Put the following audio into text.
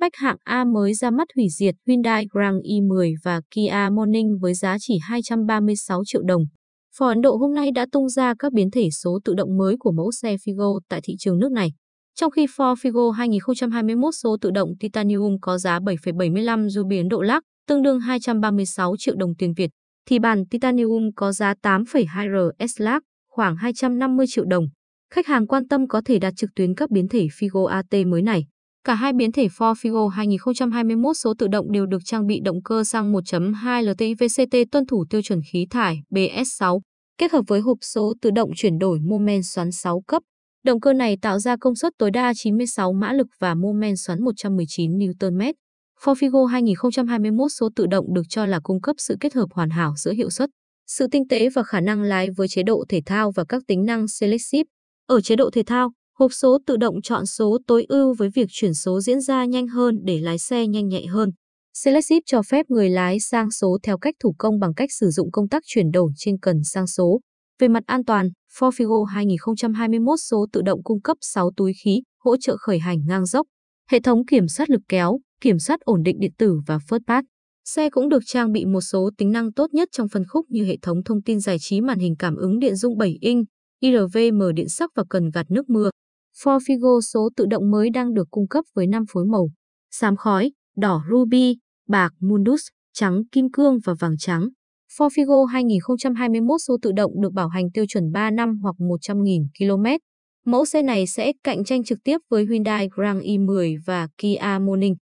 hatchback hạng A mới ra mắt hủy diệt Hyundai Grand i10 và Kia Morning với giá chỉ 236 triệu đồng. Ford Ấn Độ hôm nay đã tung ra các biến thể số tự động mới của mẫu xe Figo tại thị trường nước này. Trong khi Ford Figo 2021 số tự động Titanium có giá 7,75 ruby Ấn Độ lắc, tương đương 236 triệu đồng tiền Việt, thì bản Titanium có giá 8,2 RS lắc, khoảng 250 triệu đồng. Khách hàng quan tâm có thể đặt trực tuyến các biến thể Figo AT mới này. Cả hai biến thể Ford Figo 2021 số tự động đều được trang bị động cơ xăng 1.2 LTI VCT tuân thủ tiêu chuẩn khí thải BS6, kết hợp với hộp số tự động chuyển đổi mô men xoắn 6 cấp. Động cơ này tạo ra công suất tối đa 96 mã lực và mô men xoắn 119 Nm. Ford Figo 2021 số tự động được cho là cung cấp sự kết hợp hoàn hảo giữa hiệu suất, sự tinh tế và khả năng lái với chế độ thể thao và các tính năng Select Shift Ở chế độ thể thao, Hộp số tự động chọn số tối ưu với việc chuyển số diễn ra nhanh hơn để lái xe nhanh nhạy hơn. Selective cho phép người lái sang số theo cách thủ công bằng cách sử dụng công tắc chuyển đổi trên cần sang số. Về mặt an toàn, Ford Figo 2021 số tự động cung cấp 6 túi khí, hỗ trợ khởi hành ngang dốc, hệ thống kiểm soát lực kéo, kiểm soát ổn định điện tử và phớt pass. Xe cũng được trang bị một số tính năng tốt nhất trong phân khúc như hệ thống thông tin giải trí màn hình cảm ứng điện dung 7 inch, IRVM điện sắc và cần gạt nước mưa. Ford Figo số tự động mới đang được cung cấp với 5 phối màu, xám khói, đỏ ruby, bạc mundus, trắng kim cương và vàng trắng. Ford Figo 2021 số tự động được bảo hành tiêu chuẩn 3 năm hoặc 100.000 km. Mẫu xe này sẽ cạnh tranh trực tiếp với Hyundai Grand i10 và Kia Morning.